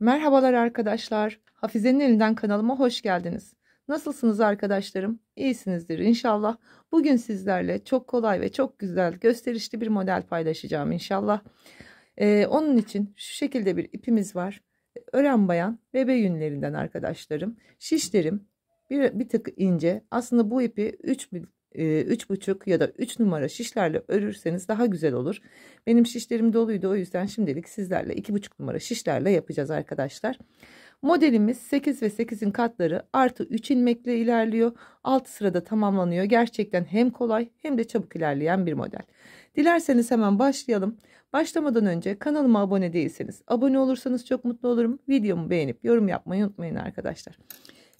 Merhabalar arkadaşlar. Hafize'nin elinden kanalıma hoş geldiniz. Nasılsınız arkadaşlarım? İyisinizdir inşallah. Bugün sizlerle çok kolay ve çok güzel gösterişli bir model paylaşacağım inşallah. Ee, onun için şu şekilde bir ipimiz var. Ören bayan bebe yünlerinden arkadaşlarım. Şişlerim bir, bir tık ince. Aslında bu ipi 3 ee, üç buçuk ya da üç numara şişlerle örürseniz daha güzel olur. Benim şişlerim doluydu o yüzden şimdilik sizlerle iki buçuk numara şişlerle yapacağız arkadaşlar. Modelimiz 8 ve 8'in katları artı 3 ilmekle ilerliyor. 6 sırada tamamlanıyor. Gerçekten hem kolay hem de çabuk ilerleyen bir model. Dilerseniz hemen başlayalım. Başlamadan önce kanalıma abone değilseniz abone olursanız çok mutlu olurum. Videomu beğenip yorum yapmayı unutmayın arkadaşlar.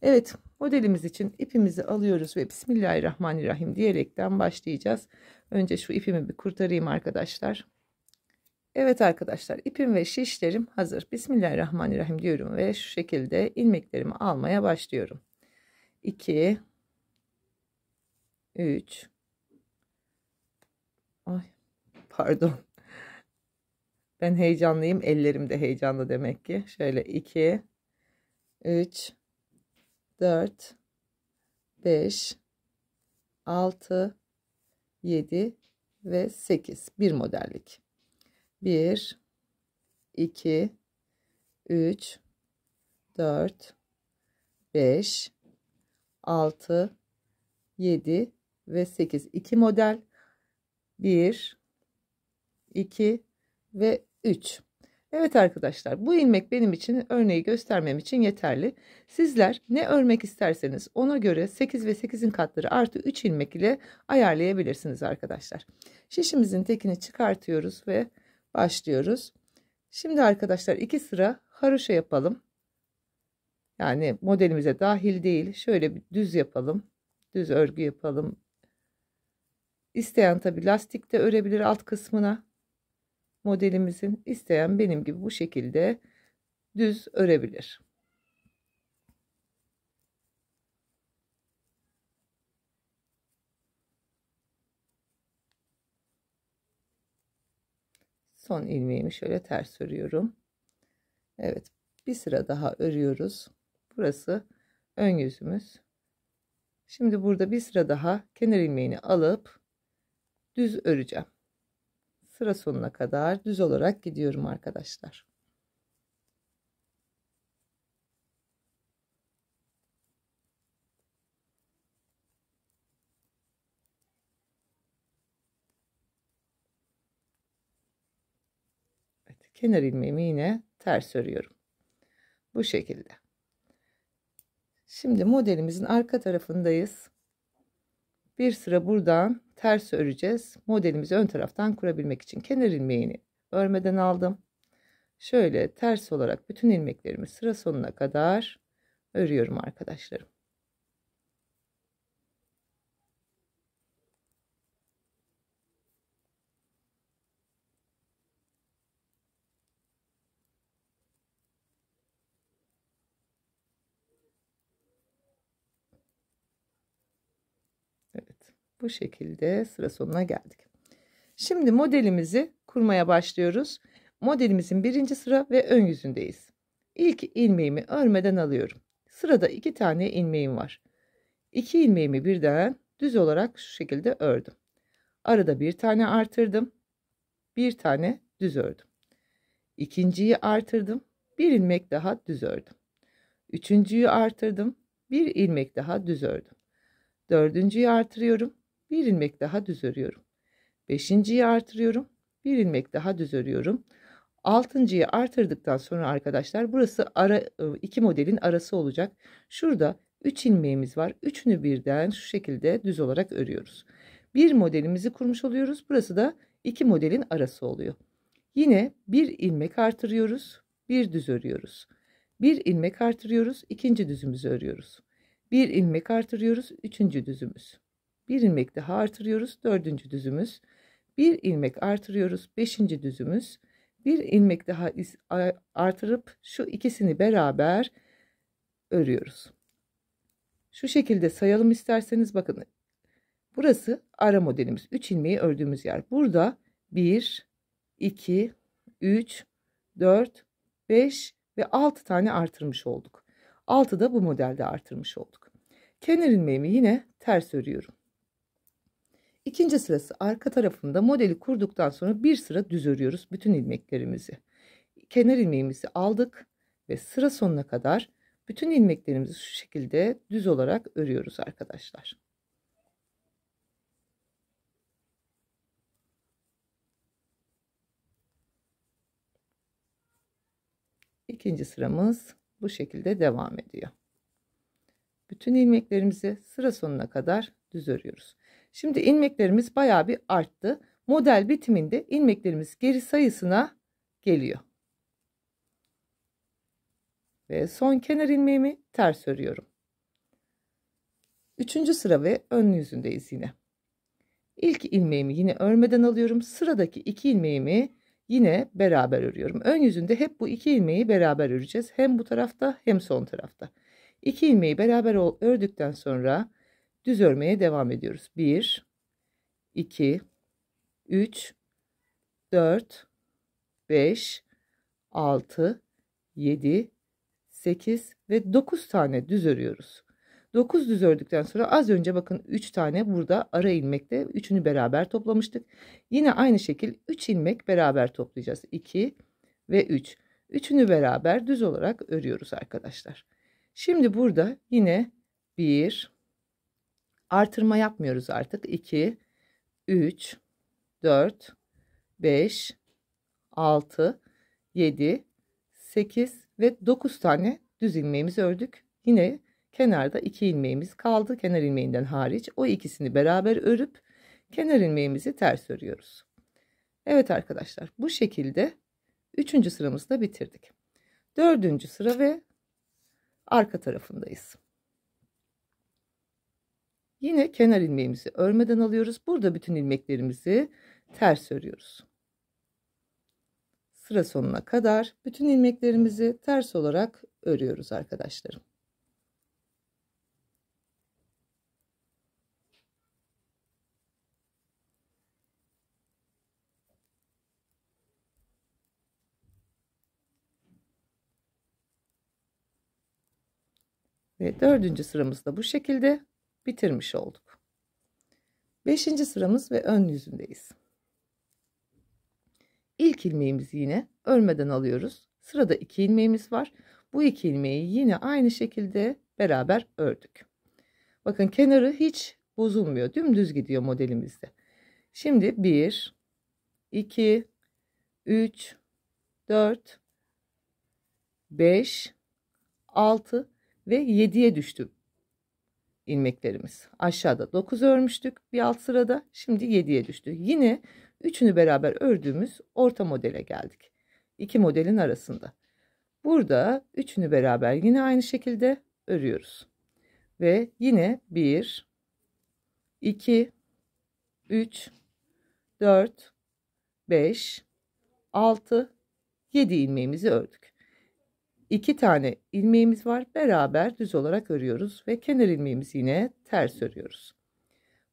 Evet Modelimiz için ipimizi alıyoruz ve Bismillahirrahmanirrahim diyerekten başlayacağız. Önce şu ipimi bir kurtarayım arkadaşlar. Evet arkadaşlar ipim ve şişlerim hazır. Bismillahirrahmanirrahim diyorum ve şu şekilde ilmeklerimi almaya başlıyorum. 2 3 Ay pardon. Ben heyecanlıyım. Ellerim de heyecanlı demek ki. Şöyle 2 3 4 5 6 7 ve 8 bir modellik 1 2 3 4 5 6 7 ve 8 2 model 1 2 ve 3 Evet arkadaşlar bu ilmek benim için örneği göstermem için yeterli. Sizler ne örmek isterseniz ona göre 8 ve 8'in katları artı 3 ilmek ile ayarlayabilirsiniz arkadaşlar. Şişimizin tekini çıkartıyoruz ve başlıyoruz. Şimdi arkadaşlar iki sıra haroşa yapalım. Yani modelimize dahil değil. Şöyle bir düz yapalım. Düz örgü yapalım. İsteyen tabi lastik de örebilir alt kısmına modelimizin isteyen benim gibi bu şekilde düz örebilir. Son ilmeğimi şöyle ters örüyorum. Evet bir sıra daha örüyoruz. Burası ön yüzümüz. Şimdi burada bir sıra daha kenar ilmeğini alıp düz öreceğim sıra sonuna kadar düz olarak gidiyorum arkadaşlar. Evet, kenar ilmeğimi yine ters örüyorum. Bu şekilde. Şimdi modelimizin arka tarafındayız. Bir sıra buradan ters öreceğiz. Modelimizi ön taraftan kurabilmek için kenar ilmeğini örmeden aldım. Şöyle ters olarak bütün ilmeklerimi sıra sonuna kadar örüyorum arkadaşlarım. Bu şekilde sıra sonuna geldik. Şimdi modelimizi kurmaya başlıyoruz. Modelimizin birinci sıra ve ön yüzündeyiz. İlk ilmeğimi örmeden alıyorum. Sırada iki tane ilmeğim var. İki ilmeğimi birden düz olarak şu şekilde ördüm. Arada bir tane artırdım. Bir tane düz ördüm. İkinciyi artırdım. Bir ilmek daha düz ördüm. Üçüncüyü artırdım. Bir ilmek daha düz ördüm. Dördüncüyü artırıyorum. Bir ilmek daha düz örüyorum. Beşinciyi artırıyorum. Bir ilmek daha düz örüyorum. Altıncıyı artırdıktan sonra arkadaşlar burası ara, e, iki modelin arası olacak. Şurada 3 ilmeğimiz var. Üçünü birden şu şekilde düz olarak örüyoruz. Bir modelimizi kurmuş oluyoruz. Burası da iki modelin arası oluyor. Yine bir ilmek artırıyoruz. Bir düz örüyoruz. Bir ilmek artırıyoruz. ikinci düzümüzü örüyoruz. Bir ilmek artırıyoruz. Üçüncü düzümüz. Bir ilmek daha artırıyoruz. Dördüncü düzümüz. Bir ilmek artırıyoruz. Beşinci düzümüz. Bir ilmek daha artırıp şu ikisini beraber örüyoruz. Şu şekilde sayalım isterseniz bakın. Burası ara modelimiz. üç ilmeği ördüğümüz yer. Burada bir, iki, üç, dört, beş ve altı tane artırmış olduk. Altı da bu modelde artırmış olduk. Kenar ilmeğimi yine ters örüyorum. İkinci sırası arka tarafında modeli kurduktan sonra bir sıra düz örüyoruz bütün ilmeklerimizi. Kenar ilmeğimizi aldık ve sıra sonuna kadar bütün ilmeklerimizi şu şekilde düz olarak örüyoruz arkadaşlar. İkinci sıramız bu şekilde devam ediyor. Bütün ilmeklerimizi sıra sonuna kadar düz örüyoruz. Şimdi ilmeklerimiz baya bir arttı. Model bitiminde ilmeklerimiz geri sayısına geliyor. Ve son kenar ilmeğimi ters örüyorum. Üçüncü sıra ve ön yüzündeyiz yine. İlk ilmeğimi yine örmeden alıyorum. Sıradaki iki ilmeğimi yine beraber örüyorum. Ön yüzünde hep bu iki ilmeği beraber öreceğiz. Hem bu tarafta hem son tarafta. İki ilmeği beraber ördükten sonra Düz örmeye devam ediyoruz. 1, 2, 3, 4, 5, 6, 7, 8 ve 9 tane düz örüyoruz. 9 düz ördükten sonra az önce bakın 3 tane burada ara ilmekte 3'ünü beraber toplamıştık. Yine aynı şekil 3 ilmek beraber toplayacağız. 2 ve 3. Üçünü beraber düz olarak örüyoruz arkadaşlar. Şimdi burada yine 1 Artırma yapmıyoruz artık. 2, 3, 4, 5, 6, 7, 8 ve 9 tane düz ilmeğimizi ördük. Yine kenarda 2 ilmeğimiz kaldı. Kenar ilmeğinden hariç o ikisini beraber örüp kenar ilmeğimizi ters örüyoruz. Evet arkadaşlar bu şekilde 3. sıramızı da bitirdik. 4. sıra ve arka tarafındayız. Yine kenar ilmeğimizi örmeden alıyoruz. Burada bütün ilmeklerimizi ters örüyoruz. Sıra sonuna kadar bütün ilmeklerimizi ters olarak örüyoruz arkadaşlarım. Ve dördüncü sıramız da bu şekilde bitirmiş olduk. Beşinci sıramız ve ön yüzündeyiz. İlk ilmeğimizi yine örmeden alıyoruz. Sırada iki ilmeğimiz var. Bu iki ilmeği yine aynı şekilde beraber ördük. Bakın kenarı hiç bozulmuyor. Dümdüz gidiyor modelimizde. Şimdi 1, 2, 3, 4, 5, 6 ve 7'ye düştüm ilmeklerimiz. Aşağıda 9 örmüştük bir alt sırada. Şimdi 7'ye düştü. Yine üçünü beraber ördüğümüz orta modele geldik. İki modelin arasında. Burada üçünü beraber yine aynı şekilde örüyoruz. Ve yine 1 2 3 4 5 6 7 ilmeğimizi ördük iki tane ilmeğimiz var. Beraber düz olarak örüyoruz ve kenar ilmeğimizi yine ters örüyoruz.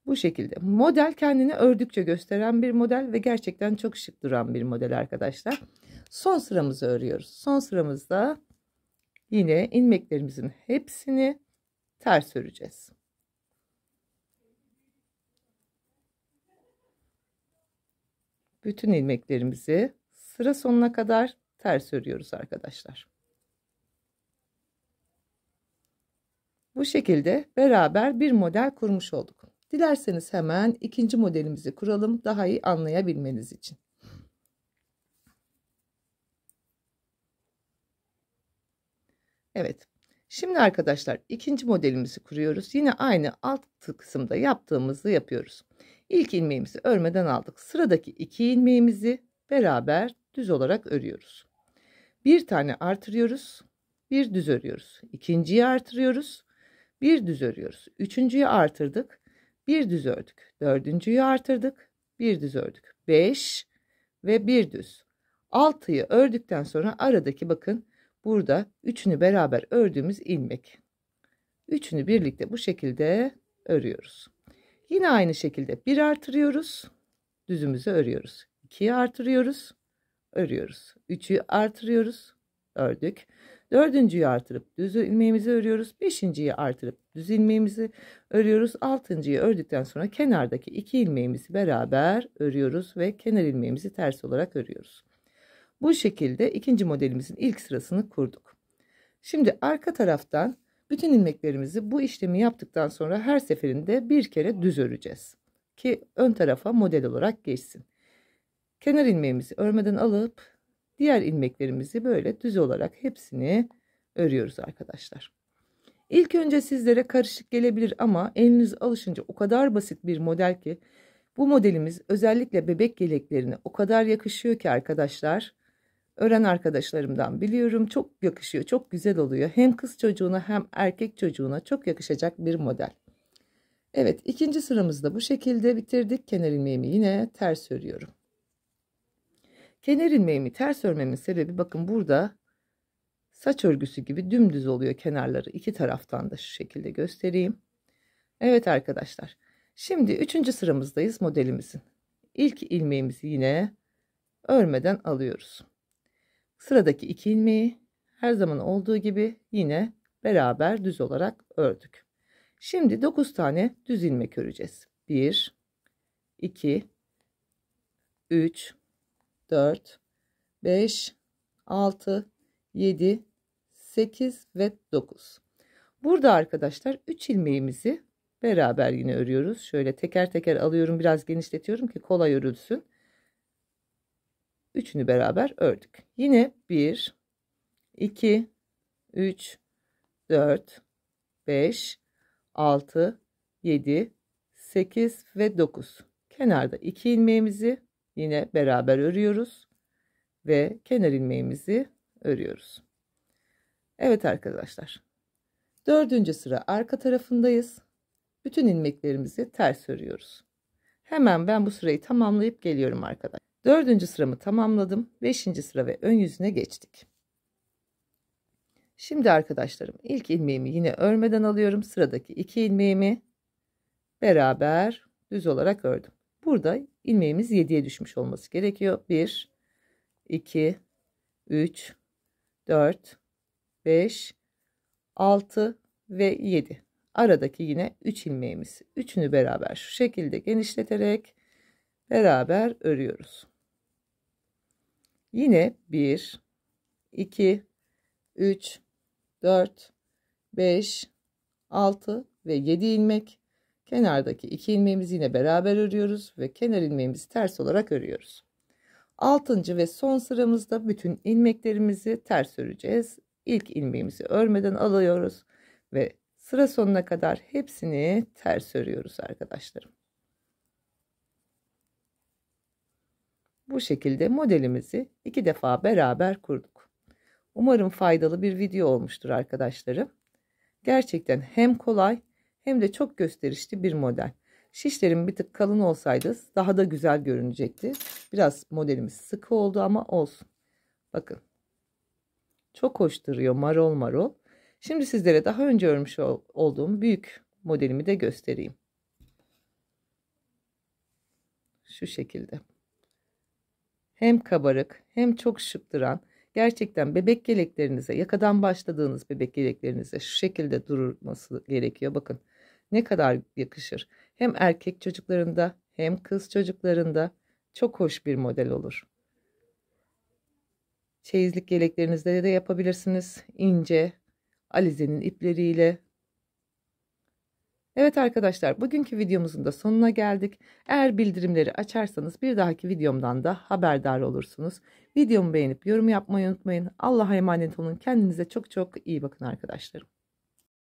Bu şekilde. Model kendini ördükçe gösteren bir model ve gerçekten çok şık duran bir model arkadaşlar. Son sıramızı örüyoruz. Son sıramızda yine ilmeklerimizin hepsini ters öreceğiz. Bütün ilmeklerimizi sıra sonuna kadar ters örüyoruz arkadaşlar. Bu şekilde beraber bir model kurmuş olduk. Dilerseniz hemen ikinci modelimizi kuralım daha iyi anlayabilmeniz için. Evet. Şimdi arkadaşlar ikinci modelimizi kuruyoruz. Yine aynı alt kısımda yaptığımızı yapıyoruz. İlk ilmeğimizi örmeden aldık. Sıradaki iki ilmeğimizi beraber düz olarak örüyoruz. Bir tane artırıyoruz. Bir düz örüyoruz. İkinciyi artırıyoruz. Bir düz örüyoruz. Üçüncüyü artırdık. Bir düz ördük. Dördüncüyü artırdık. Bir düz ördük. Beş ve bir düz. Altıyı ördükten sonra aradaki bakın burada üçünü beraber ördüğümüz ilmek. Üçünü birlikte bu şekilde örüyoruz. Yine aynı şekilde bir artırıyoruz. Düzümüzü örüyoruz. İkiyi artırıyoruz. Örüyoruz. 3'ü artırıyoruz. Ördük. Dördüncüyü artırıp düz ilmeğimizi örüyoruz. Beşinciyi artırıp düz ilmeğimizi örüyoruz. Altıncıyı ördükten sonra kenardaki iki ilmeğimizi beraber örüyoruz ve kenar ilmeğimizi ters olarak örüyoruz. Bu şekilde ikinci modelimizin ilk sırasını kurduk. Şimdi arka taraftan bütün ilmeklerimizi bu işlemi yaptıktan sonra her seferinde bir kere düz öreceğiz. Ki ön tarafa model olarak geçsin. Kenar ilmeğimizi örmeden alıp Diğer ilmeklerimizi böyle düz olarak hepsini örüyoruz arkadaşlar. İlk önce sizlere karışık gelebilir ama eliniz alışınca o kadar basit bir model ki bu modelimiz özellikle bebek yeleklerine o kadar yakışıyor ki arkadaşlar. Öğren arkadaşlarımdan biliyorum çok yakışıyor çok güzel oluyor. Hem kız çocuğuna hem erkek çocuğuna çok yakışacak bir model. Evet ikinci sıramızda bu şekilde bitirdik. Kenar ilmeğimi yine ters örüyorum. Kenar ilmeğimi ters örmemin sebebi bakın burada saç örgüsü gibi dümdüz oluyor kenarları. iki taraftan da şu şekilde göstereyim. Evet arkadaşlar. Şimdi üçüncü sıramızdayız modelimizin. İlk ilmeğimizi yine örmeden alıyoruz. Sıradaki iki ilmeği her zaman olduğu gibi yine beraber düz olarak ördük. Şimdi 9 tane düz ilmek öreceğiz. 1 2 3 4, 5, 6, 7, 8 ve 9. Burada arkadaşlar 3 ilmeğimizi beraber yine örüyoruz. Şöyle teker teker alıyorum biraz genişletiyorum ki kolay örülsün. Üçünü beraber ördük. Yine 1, 2, 3, 4, 5, 6, 7, 8 ve 9. Kenarda 2 ilmeğimizi yine beraber örüyoruz ve kenar ilmeğimizi örüyoruz. Evet arkadaşlar. Dördüncü sıra arka tarafındayız. Bütün ilmeklerimizi ters örüyoruz. Hemen ben bu sırayı tamamlayıp geliyorum arkadaşlar. Dördüncü sıramı tamamladım. Beşinci sıra ve ön yüzüne geçtik. Şimdi arkadaşlarım ilk ilmeğimi yine örmeden alıyorum. Sıradaki iki ilmeğimi beraber düz olarak ördüm. Burada ilmeğimiz 7'ye düşmüş olması gerekiyor. 1, 2, 3, 4, 5, 6 ve 7. Aradaki yine 3 ilmeğimiz. Üçünü beraber şu şekilde genişleterek beraber örüyoruz. Yine 1, 2, 3, 4, 5, 6 ve 7 ilmek Kenardaki iki ilmeğimizi yine beraber örüyoruz ve kenar ilmeğimizi ters olarak örüyoruz. Altıncı ve son sıramızda bütün ilmeklerimizi ters öreceğiz. İlk ilmeğimizi örmeden alıyoruz ve sıra sonuna kadar hepsini ters örüyoruz arkadaşlarım. Bu şekilde modelimizi iki defa beraber kurduk. Umarım faydalı bir video olmuştur arkadaşlarım. Gerçekten hem kolay hem de çok gösterişli bir model. Şişlerim bir tık kalın olsaydı daha da güzel görünecekti. Biraz modelimiz sıkı oldu ama olsun. Bakın. Çok hoş duruyor marol marol. Şimdi sizlere daha önce örmüş olduğum büyük modelimi de göstereyim. Şu şekilde. Hem kabarık hem çok şık duran gerçekten bebek yeleklerinize yakadan başladığınız bebek yeleklerinize şu şekilde durması gerekiyor. Bakın ne kadar yakışır. Hem erkek çocuklarında hem kız çocuklarında çok hoş bir model olur. Çeyizlik yeleklerinizde de yapabilirsiniz. İnce, alizenin ipleriyle. Evet arkadaşlar bugünkü videomuzun da sonuna geldik. Eğer bildirimleri açarsanız bir dahaki videomdan da haberdar olursunuz. Videomu beğenip yorum yapmayı unutmayın. Allah'a emanet olun. Kendinize çok çok iyi bakın arkadaşlarım.